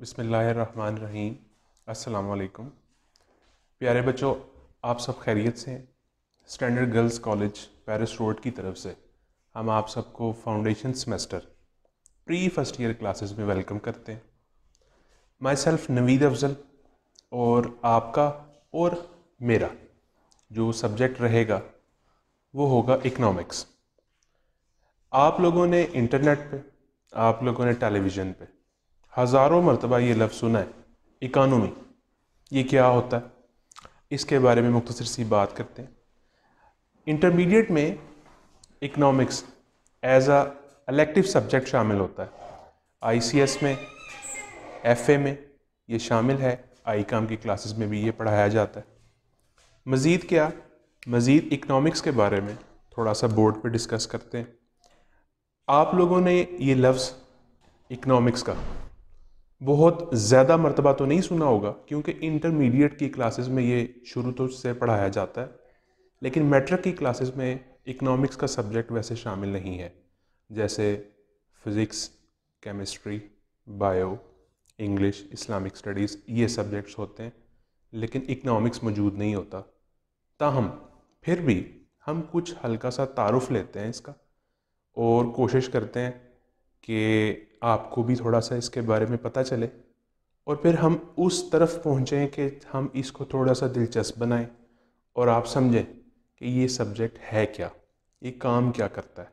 रहीम असलकम प्यारे बच्चों आप सब खैरियत से standard girls college Paris road की तरफ से हम आप सबको foundation semester pre first year classes में वेलकम करते हैं माई सेल्फ नवीद अफजल और आपका और मेरा जो सब्जेक्ट रहेगा वो होगा इकनॉमिक्स आप लोगों ने इंटरनेट पे आप लोगों ने टेलीविज़न पे हज़ारों मरतबा ये लफ्ज़ सुना है इकानमी ये क्या होता है इसके बारे में मुख्तर सी बात करते हैं इंटरमीडिएट में economics as a elective subject शामिल होता है आईसीएस में एफए में ये शामिल है आई काम की क्लासेस में भी ये पढ़ाया जाता है मज़ीद क्या मज़ीद इकनॉमिक्स के बारे में थोड़ा सा बोर्ड पे डिस्कस करते हैं आप लोगों ने ये लफ्ज़ इकनॉमिक्स का बहुत ज़्यादा मरतबा तो नहीं सुना होगा क्योंकि इंटरमीडिएट की क्लासेस में ये शुरू तो से पढ़ाया जाता है लेकिन मैट्रिक की क्लासेस में इकनॉमिक्स का सब्जेक्ट वैसे शामिल नहीं है जैसे physics chemistry bio English Islamic studies ये सब्जेक्ट्स होते हैं लेकिन इकनॉमिक्स मौजूद नहीं होता ताहम फिर भी हम कुछ हल्का सा तारफ़ लेते हैं इसका और कोशिश करते हैं कि आपको भी थोड़ा सा इसके बारे में पता चले और फिर हम उस तरफ पहुँचें कि हम इसको थोड़ा सा दिलचस्प बनाएं और आप समझें कि ये सब्जेक्ट है क्या ये काम क्या करता है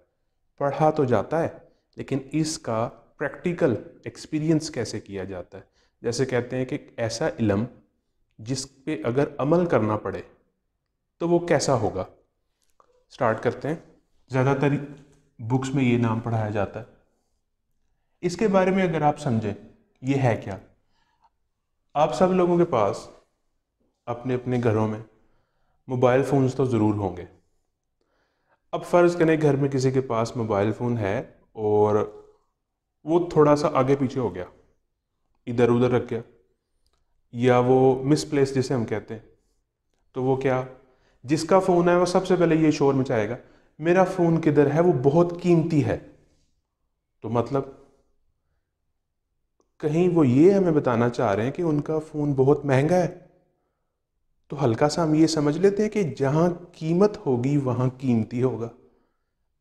पढ़ा तो जाता है लेकिन इसका प्रैक्टिकल एक्सपीरियंस कैसे किया जाता है जैसे कहते हैं कि ऐसा इलम जिस पे अगर अमल करना पड़े तो वो कैसा होगा स्टार्ट करते हैं ज़्यादातर बुक्स में ये नाम पढ़ाया जाता है इसके बारे में अगर आप समझें ये है क्या आप सब लोगों के पास अपने अपने घरों में मोबाइल फ़ोन्स तो ज़रूर होंगे अब फ़र्ज़ करें घर में किसी के पास मोबाइल फ़ोन है और वो थोड़ा सा आगे पीछे हो गया इधर उधर रख गया या वो मिसप्लेस जिसे हम कहते हैं तो वो क्या जिसका फ़ोन है वो सबसे पहले ये शोर मचाएगा मेरा फ़ोन किधर है वो बहुत कीमती है तो मतलब कहीं वो ये हमें बताना चाह रहे हैं कि उनका फ़ोन बहुत महंगा है तो हल्का सा हम ये समझ लेते हैं कि जहाँ कीमत होगी वहाँ कीमती होगा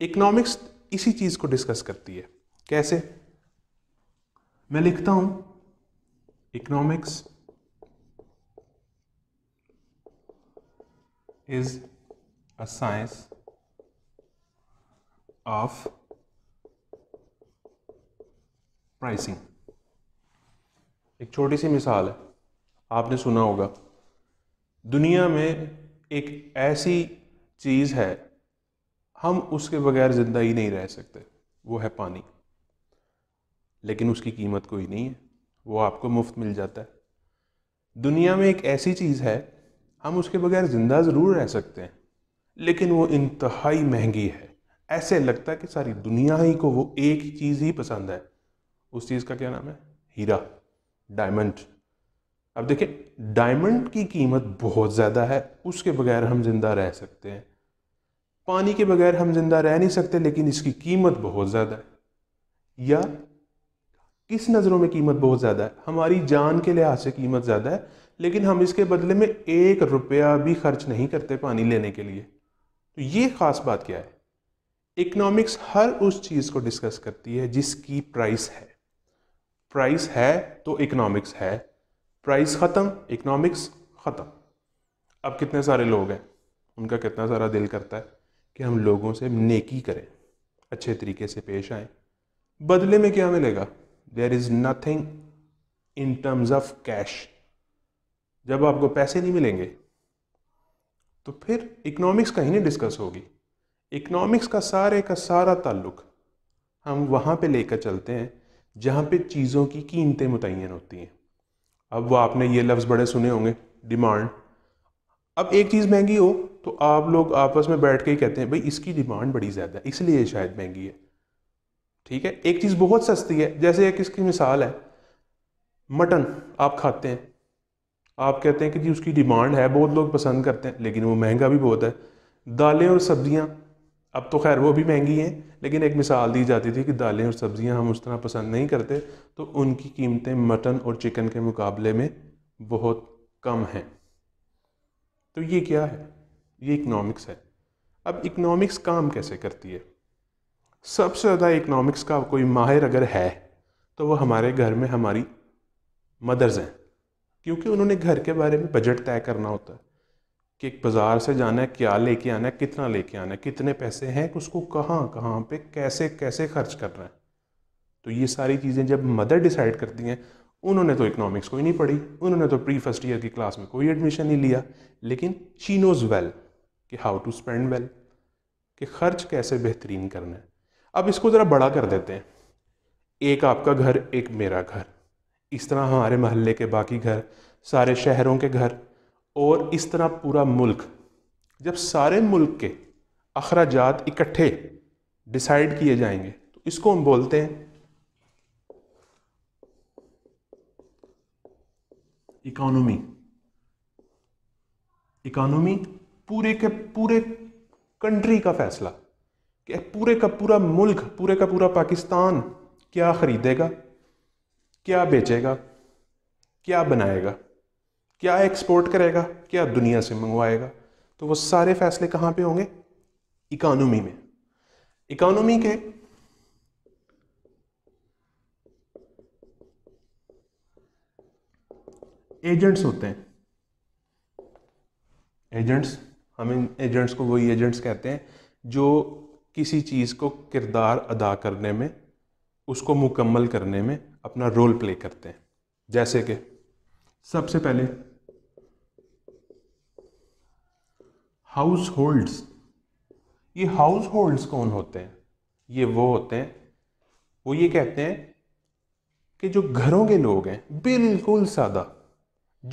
इकोनॉमिक्स इसी चीज़ को डिस्कस करती है कैसे मैं लिखता हूँ economics is a science of pricing एक छोटी सी मिसाल है आपने सुना होगा दुनिया में एक ऐसी चीज़ है हम उसके बगैर ज़िंदा ही नहीं रह सकते वो है पानी लेकिन उसकी कीमत कोई नहीं है वो आपको मुफ्त मिल जाता है दुनिया में एक ऐसी चीज़ है हम उसके बगैर ज़िंदा ज़रूर रह सकते हैं लेकिन वो इंतहाई महंगी है ऐसे लगता है कि सारी दुनिया ही को वो एक चीज़ ही पसंद है उस चीज़ का क्या नाम है हीरा डायमंड अब देखिए डायमंड की कीमत बहुत ज़्यादा है उसके बगैर हम ज़िंदा रह सकते हैं पानी के बगैर हम ज़िंदा रह नहीं सकते लेकिन इसकी कीमत बहुत ज़्यादा है या किस नज़रों में कीमत बहुत ज़्यादा है हमारी जान के लिहाज से कीमत ज़्यादा है लेकिन हम इसके बदले में एक रुपया भी खर्च नहीं करते पानी लेने के लिए तो ये ख़ास बात क्या है इकनॉमिक्स हर उस चीज़ को डिस्कस करती है जिसकी प्राइस है प्राइस है तो इकोनॉमिक्स है प्राइस ख़त्म इकोनॉमिक्स ख़त्म अब कितने सारे लोग हैं उनका कितना सारा दिल करता है कि हम लोगों से नेकी करें अच्छे तरीके से पेश आए बदले में क्या मिलेगा there is nothing in terms of cash जब आपको पैसे नहीं मिलेंगे तो फिर इकोनॉमिक्स कहीं नहीं डिस्कस होगी इकोनॉमिक्स का सारे का सारा ताल्लुक हम वहाँ पे लेकर चलते हैं जहाँ पे चीज़ों की कीमतें मुतन होती हैं अब वो आपने ये लफ्ज़ बड़े सुने होंगे डिमांड अब एक चीज़ महंगी हो तो आप लोग आपस में बैठ के ही कहते हैं भाई इसकी डिमांड बड़ी ज़्यादा है इसलिए शायद महंगी है ठीक है एक चीज़ बहुत सस्ती है जैसे एक इसकी मिसाल है मटन आप खाते हैं आप कहते हैं कि जी उसकी डिमांड है बहुत लोग पसंद करते हैं लेकिन वो महंगा भी बहुत है दालें और सब्जियां अब तो खैर वो भी महंगी हैं लेकिन एक मिसाल दी जाती थी कि दालें और सब्ज़ियां हम उस तरह पसंद नहीं करते तो उनकी कीमतें मटन और चिकन के मुकाबले में बहुत कम हैं तो ये क्या है ये इकनॉमिक्स है अब इकनॉमिक्स काम कैसे करती है सबसे ज़्यादा इकनॉमिक्स का कोई माहिर अगर है तो वह हमारे घर में हमारी मदर्स हैं क्योंकि उन्होंने घर के बारे में बजट तय करना होता है कि बाज़ार से जाना है क्या लेके आना है कितना लेके आना है कितने पैसे हैं कि उसको कहाँ कहाँ पे कैसे कैसे खर्च करना है तो ये सारी चीज़ें जब मदर डिसाइड करती हैं उन्होंने तो इकनॉमिक्स कोई नहीं पढ़ी उन्होंने तो प्री फर्स्ट ईयर की क्लास में कोई एडमिशन नहीं लिया लेकिन शी नोज़ वेल कि हाउ टू स्पेंड वेल कि खर्च कैसे बेहतरीन करना है अब इसको ज़रा बड़ा कर देते हैं एक आपका घर एक मेरा घर इस तरह हमारे मोहल्ले के बाकी घर सारे शहरों के घर और इस तरह पूरा मुल्क जब सारे मुल्क के अखराजात इकट्ठे डिसाइड किए जाएंगे तो इसको हम बोलते हैं इकोनॉमी इकोनॉमी पूरे के पूरे कंट्री का फैसला कि पूरे का पूरा मुल्क पूरे का पूरा पाकिस्तान क्या ख़रीदेगा क्या बेचेगा क्या बनाएगा क्या एक्सपोर्ट करेगा क्या दुनिया से मंगवाएगा तो वो सारे फैसले कहाँ पे होंगे इकोनॉमी में इकोनॉमी के एजेंट्स होते हैं एजेंट्स हम इन एजेंट्स को वही एजेंट्स कहते हैं जो किसी चीज़ को किरदार अदा करने में उसको मुकम्मल करने में अपना रोल प्ले करते हैं जैसे कि सबसे पहले हाउस होल्ड्स ये हाउस होल्ड्स कौन होते हैं ये वो होते हैं वो ये कहते हैं कि जो घरों के लोग हैं बिल्कुल सादा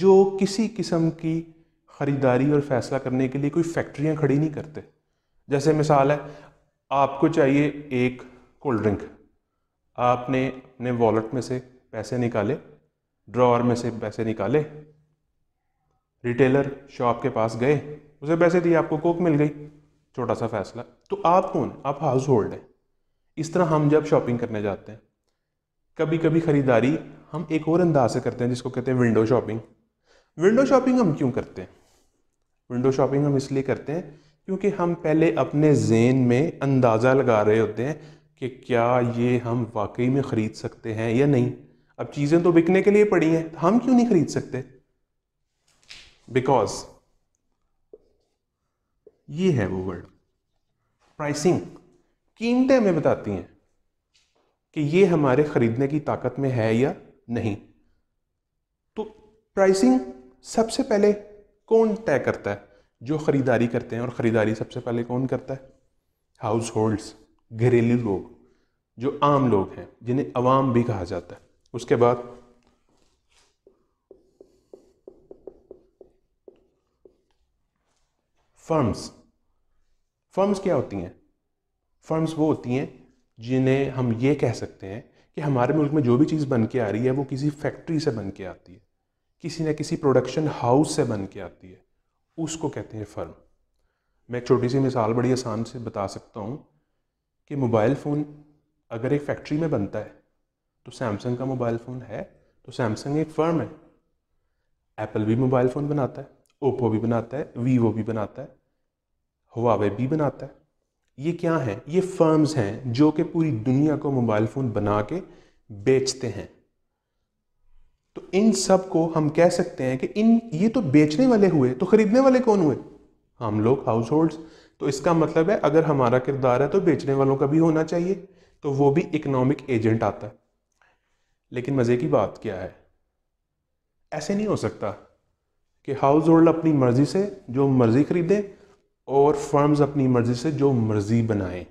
जो किसी किस्म की ख़रीदारी और फ़ैसला करने के लिए कोई फैक्ट्रियाँ खड़ी नहीं करते जैसे मिसाल है आपको चाहिए एक कोल्ड ड्रिंक आपने अपने वॉलेट में से पैसे निकाले ड्रॉअर में से पैसे निकाले रिटेलर शॉप के पास गए उसे पैसे दिए आपको कोक मिल गई छोटा सा फैसला तो आप कौन आप हाउस होल्ड हैं इस तरह हम जब शॉपिंग करने जाते हैं कभी कभी ख़रीदारी हम एक और अंदाज से करते हैं जिसको कहते हैं विंडो शॉपिंग विंडो शॉपिंग हम क्यों करते हैं विंडो शॉपिंग हम इसलिए करते हैं क्योंकि हम पहले अपने जेन में अंदाज़ा लगा रहे होते हैं कि क्या ये हम वाकई में ख़रीद सकते हैं या नहीं अब चीज़ें तो बिकने के लिए पड़ी हैं तो हम क्यों नहीं ख़रीद सकते बिकॉज ये है वो वर्ड प्राइसिंग कीमतें हमें बताती हैं कि ये हमारे खरीदने की ताकत में है या नहीं तो प्राइसिंग सबसे पहले कौन तय करता है जो ख़रीदारी करते हैं और ख़रीदारी सबसे पहले कौन करता है हाउस होल्ड्स घरेलू लोग जो आम लोग हैं जिन्हें आवाम भी कहा जाता है उसके बाद फर्म्स फर्म्स क्या होती हैं फर्म्स वो होती हैं जिन्हें हम ये कह सकते हैं कि हमारे मुल्क में जो भी चीज़ बन के आ रही है वो किसी फैक्ट्री से बन के आती है किसी न किसी प्रोडक्शन हाउस से बन के आती है उसको कहते हैं फर्म मैं एक छोटी सी मिसाल बड़ी आसान से बता सकता हूँ कि मोबाइल फ़ोन अगर एक फैक्ट्री में बनता है तो सैमसंग का मोबाइल फ़ोन है तो सैमसंग एक फ़र्म है एप्पल भी मोबाइल फ़ोन बनाता है ओप्पो भी बनाता है वीवो भी बनाता है हवावे भी बनाता है ये क्या है ये फर्म्स हैं जो कि पूरी दुनिया को मोबाइल फ़ोन बना के बेचते हैं तो इन सब को हम कह सकते हैं कि इन ये तो बेचने वाले हुए तो ख़रीदने वाले कौन हुए हम लोग हाउस होल्ड्स तो इसका मतलब है अगर हमारा किरदार है तो बेचने वालों का भी होना चाहिए तो वो भी इकोनॉमिक एजेंट आता है लेकिन मज़े की बात क्या है ऐसे नहीं हो सकता कि हाउस होल्ड अपनी मर्ज़ी से जो मर्ज़ी ख़रीदे और फर्म्स अपनी मर्ज़ी से जो मर्ज़ी बनाएं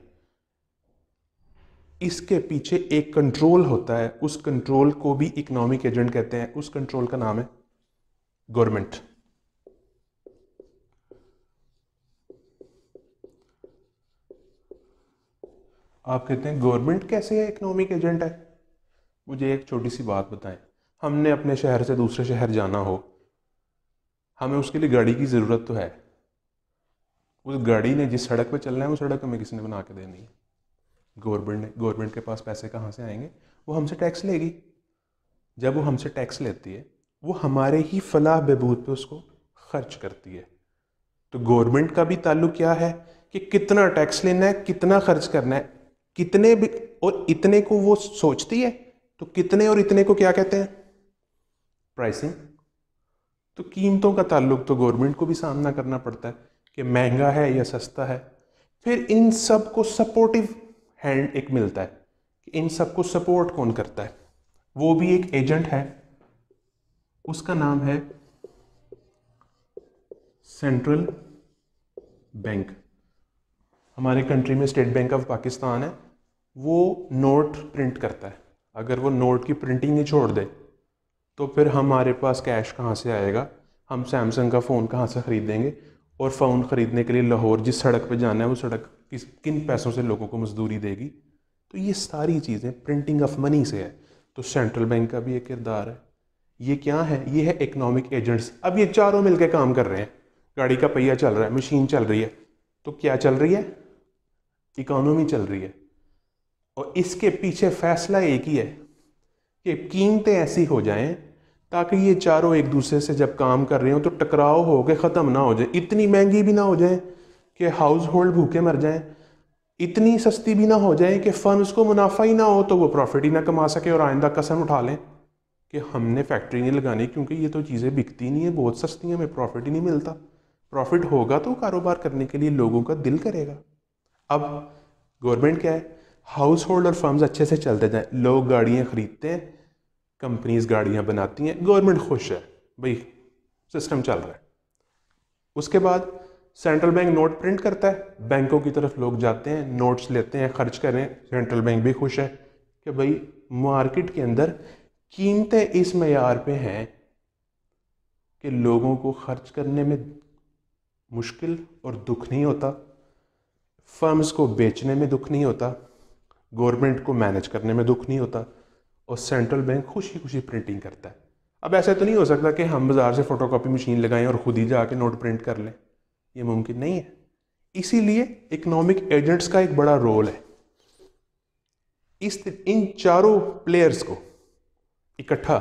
इसके पीछे एक कंट्रोल होता है उस कंट्रोल को भी इकोनॉमिक एजेंट कहते हैं उस कंट्रोल का नाम है गवर्नमेंट आप कहते हैं गवर्नमेंट कैसे है इकोनॉमिक एजेंट है मुझे एक छोटी सी बात बताएं हमने अपने शहर से दूसरे शहर जाना हो हमें उसके लिए गाड़ी की ज़रूरत तो है उस गाड़ी ने जिस सड़क पे चलना है वो सड़क हमें किसी ने बना के देनी है गवर्नमेंट ने गवर्नमेंट के पास पैसे कहाँ से आएंगे वो हमसे टैक्स लेगी जब वो हमसे टैक्स लेती है वो हमारे ही फलाह बहबूद पे उसको खर्च करती है तो गवर्नमेंट का भी ताल्लुक क्या है कि कितना टैक्स लेना है कितना खर्च करना है कितने भी और इतने को वो सोचती है तो कितने और इतने को क्या कहते हैं प्राइसिंग तो कीमतों का ताल्लुक तो गवर्नमेंट को भी सामना करना पड़ता है कि महंगा है या सस्ता है फिर इन सब को सपोर्टिव हैंड एक मिलता है कि इन सब को सपोर्ट कौन करता है वो भी एक एजेंट है उसका नाम है सेंट्रल बैंक हमारे कंट्री में स्टेट बैंक ऑफ पाकिस्तान है वो नोट प्रिंट करता है अगर वो नोट की प्रिंटिंग ही छोड़ दे तो फिर हमारे पास कैश कहाँ से आएगा हम सैमसंग का फ़ोन कहाँ से ख़रीदेंगे और फोन ख़रीदने के लिए लाहौर जिस सड़क पर जाना है वो सड़क किस किन पैसों से लोगों को मजदूरी देगी तो ये सारी चीज़ें प्रिंटिंग ऑफ मनी से है तो सेंट्रल बैंक का भी एक किरदार है ये क्या है ये है इकनॉमिक एजेंट्स अब ये चारों मिलकर काम कर रहे हैं गाड़ी का पहिया चल रहा है मशीन चल रही है तो क्या चल रही है इकोनॉमी चल रही है और इसके पीछे फैसला एक ही है कि कीमतें ऐसी हो जाएं ताकि ये चारों एक दूसरे से जब काम कर रहे हो तो टकराव हो के ख़त्म ना हो जाए इतनी महंगी भी ना हो जाए कि हाउस होल्ड भूखे मर जाएं इतनी सस्ती भी ना हो जाए कि फ़र्म उसको मुनाफा ही ना हो तो वो प्रॉफिट ही ना कमा सके और आइंदा कसम उठा लें कि हमने फैक्ट्री नहीं लगानी क्योंकि ये तो चीज़ें बिकती नहीं है बहुत सस्ती हैं हमें प्रॉफिट ही नहीं मिलता प्रॉफिट होगा तो कारोबार करने के लिए लोगों का दिल करेगा अब गवर्नमेंट क्या है हाउस होल्ड और फर्म्स अच्छे से चलते जाएँ लोग गाड़ियाँ ख़रीदते हैं कंपनीज गाड़ियाँ बनाती हैं गवर्नमेंट खुश है भाई सिस्टम चल रहा है उसके बाद सेंट्रल बैंक नोट प्रिंट करता है बैंकों की तरफ लोग जाते हैं नोट्स लेते हैं खर्च करें सेंट्रल बैंक भी खुश है कि भाई मार्केट के अंदर कीमतें इस मैार पे हैं कि लोगों को खर्च करने में मुश्किल और दुख नहीं होता फर्म्स को बेचने में दुख नहीं होता गवर्नमेंट को मैनेज करने में दुख नहीं होता और सेंट्रल बैंक खुशी खुशी प्रिंटिंग करता है अब ऐसा तो नहीं हो सकता कि हम बाज़ार से फोटोकॉपी मशीन लगाएं और ख़ुद ही जाके नोट प्रिंट कर लें ये मुमकिन नहीं है इसीलिए इकोनॉमिक एजेंट्स का एक बड़ा रोल है इस इन चारों प्लेयर्स को इकट्ठा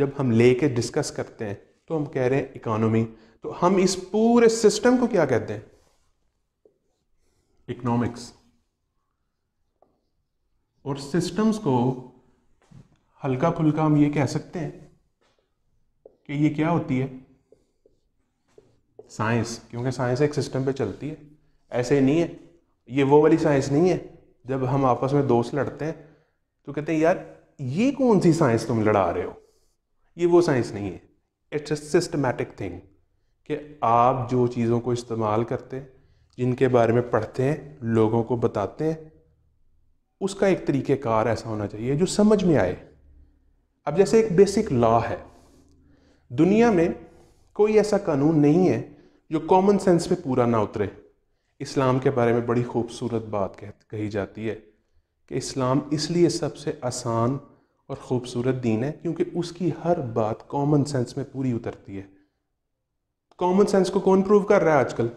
जब हम कर डिस्कस करते हैं तो हम कह रहे हैं इकोनॉमी तो हम इस पूरे सिस्टम को क्या कहते हैं इकोनॉमिक्स और सिस्टम्स को हल्का फुल्का हम ये कह सकते हैं कि ये क्या होती है साइंस क्योंकि साइंस एक सिस्टम पे चलती है ऐसे नहीं है ये वो वाली साइंस नहीं है जब हम आपस में दोस्त लड़ते हैं तो कहते हैं यार ये कौन सी साइंस तुम लड़ा रहे हो ये वो साइंस नहीं है इट्स अ सिस्टमेटिक थिंग कि आप जो चीज़ों को इस्तेमाल करते हैं जिनके बारे में पढ़ते हैं लोगों को बताते हैं उसका एक तरीक़ेकार ऐसा होना चाहिए जो समझ में आए अब जैसे एक बेसिक लॉ है दुनिया में कोई ऐसा कानून नहीं है जो कॉमन सेंस पे पूरा ना उतरे इस्लाम के बारे में बड़ी खूबसूरत बात कह कही जाती है कि इस्लाम इसलिए सबसे आसान और ख़ूबसूरत दीन है क्योंकि उसकी हर बात कॉमन सेंस में पूरी उतरती है कॉमन सेंस को कौन प्रूव कर रहा है आजकल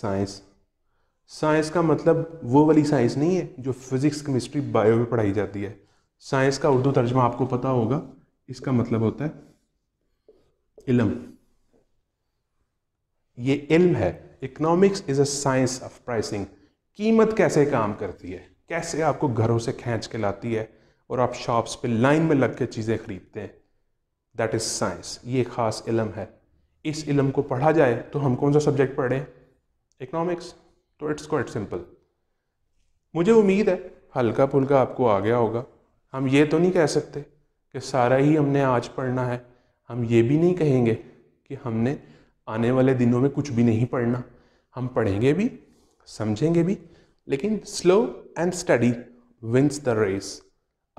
साइंस साइंस का मतलब वो वाली साइंस नहीं है जो फिज़िक्स केमिस्ट्री बायो में पढ़ाई जाती है साइंस का उर्दू तर्जमा आपको पता होगा इसका मतलब होता है इलम ये इल्म है economics is a science of pricing कीमत कैसे काम करती है कैसे आपको घरों से खींच के लाती है और आप शॉप्स पे लाइन में लग के चीज़ें खरीदते हैं दैट इज़ साइंस ये ख़ास इलम है इस इलम को पढ़ा जाए तो हम कौन सा सब्जेक्ट पढ़ें इकनॉमिक्स तो इट्स क्वाइट सिंपल मुझे उम्मीद है हल्का फुल्का आपको आ गया होगा हम ये तो नहीं कह सकते कि सारा ही हमने आज पढ़ना है हम ये भी नहीं कहेंगे कि हमने आने वाले दिनों में कुछ भी नहीं पढ़ना हम पढ़ेंगे भी समझेंगे भी लेकिन slow and study wins the race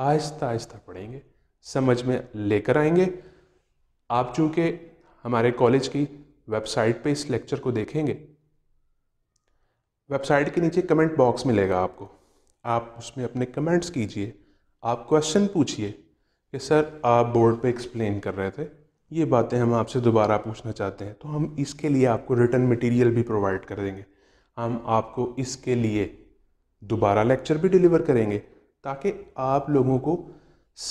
आहिस्ता आहिस्ता पढ़ेंगे समझ में लेकर आएंगे आप चूँकि हमारे कॉलेज की वेबसाइट पे इस लेक्चर को देखेंगे वेबसाइट के नीचे कमेंट बॉक्स मिलेगा आपको आप उसमें अपने कमेंट्स कीजिए आप क्वेश्चन पूछिए कि सर आप बोर्ड पे एक्सप्लेन कर रहे थे ये बातें हम आपसे दोबारा पूछना चाहते हैं तो हम इसके लिए आपको रिटर्न मटेरियल भी प्रोवाइड कर देंगे हम आपको इसके लिए दोबारा लेक्चर भी डिलीवर करेंगे ताकि आप लोगों को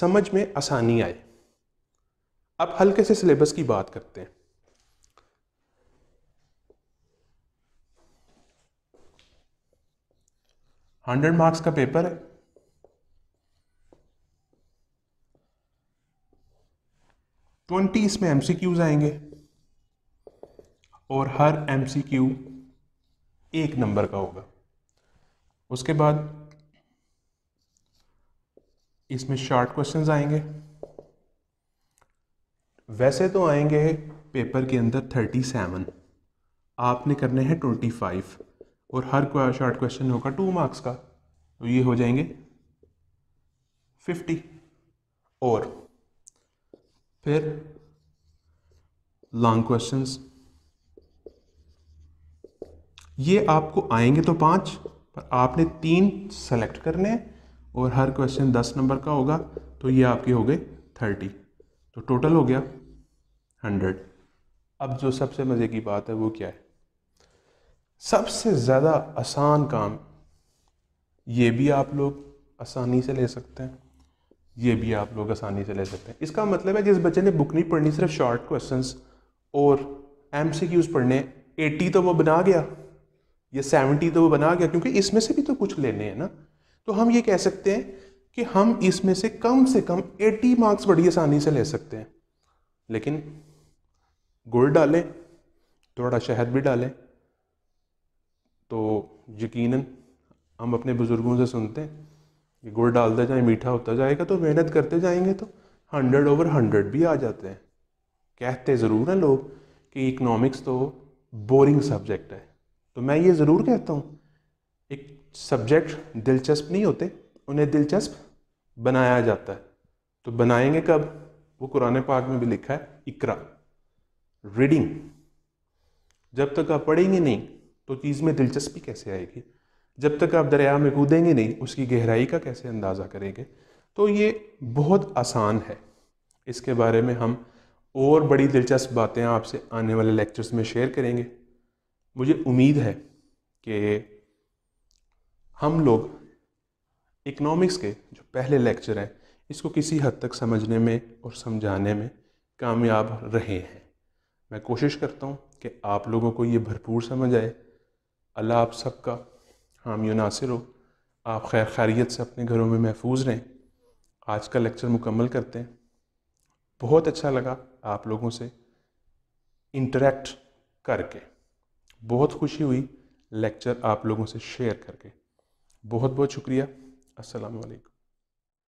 समझ में आसानी आए अब हल्के से सिलेबस की बात करते हैं हंड्रेड मार्क्स का पेपर है ट्वेंटी इसमें एम आएंगे और हर एम एक नंबर का होगा उसके बाद इसमें शॉर्ट क्वेश्चंस आएंगे वैसे तो आएंगे पेपर के अंदर थर्टी सेवन आपने करने हैं ट्वेंटी फाइव और हर शॉर्ट क्वेश्चन होगा टू मार्क्स का तो ये हो जाएंगे फिफ्टी और फिर लॉन्ग क्वेश्चंस ये आपको आएंगे तो पांच पर आपने तीन सेलेक्ट करने हैं और हर क्वेश्चन दस नंबर का होगा तो ये आपके हो गए थर्टी तो टोटल हो गया हंड्रेड अब जो सबसे मज़े की बात है वो क्या है सबसे ज़्यादा आसान काम ये भी आप लोग आसानी से ले सकते हैं ये भी आप लोग आसानी से ले सकते हैं इसका मतलब है जिस बच्चे ने बुक नहीं पढ़नी सिर्फ शॉर्ट क्वेश्चन और एम सी क्यूज़ पढ़ने एटी तो वो बना गया ये सेवेंटी तो वो बना गया क्योंकि इसमें से भी तो कुछ लेने हैं ना तो हम ये कह सकते हैं कि हम इसमें से कम से कम एटी मार्क्स बड़ी आसानी से ले सकते हैं लेकिन गुड़ डालें थोड़ा शहद भी डालें तो यकीनन हम अपने बुज़ुर्गों से सुनते हैं ये गुड़ डालते जाए मीठा होता जाएगा तो मेहनत करते जाएंगे तो हंड्रेड ओवर हंड्रेड भी आ जाते हैं कहते ज़रूर हैं लोग कि इकनॉमिक्स तो बोरिंग सब्जेक्ट है तो मैं ये ज़रूर कहता हूँ एक सब्जेक्ट दिलचस्प नहीं होते उन्हें दिलचस्प बनाया जाता है तो बनाएंगे कब वो कुरान पाक में भी लिखा है इकरा रीडिंग जब तक आप पढ़ेंगे नहीं तो चीज़ में दिलचस्पी कैसे आएगी जब तक आप दरिया में कूदेंगे नहीं उसकी गहराई का कैसे अंदाज़ा करेंगे तो ये बहुत आसान है इसके बारे में हम और बड़ी दिलचस्प बातें आपसे आने वाले लेक्चर्स में शेयर करेंगे मुझे उम्मीद है कि हम लोग इकनॉमिक्स के जो पहले लेक्चर हैं इसको किसी हद तक समझने में और समझाने में कामयाब रहे हैं मैं कोशिश करता हूँ कि आप लोगों को ये भरपूर समझ आए अल्लाह आप सबका हामियो नासिर हो आप खैर खैरियत से अपने घरों में महफूज रहें आज का लेक्चर मुकम्मल करते हैं बहुत अच्छा लगा आप लोगों से इंटरेक्ट करके बहुत खुशी हुई लेक्चर आप लोगों से शेयर करके बहुत बहुत शुक्रिया अस्सलाम वालेकुम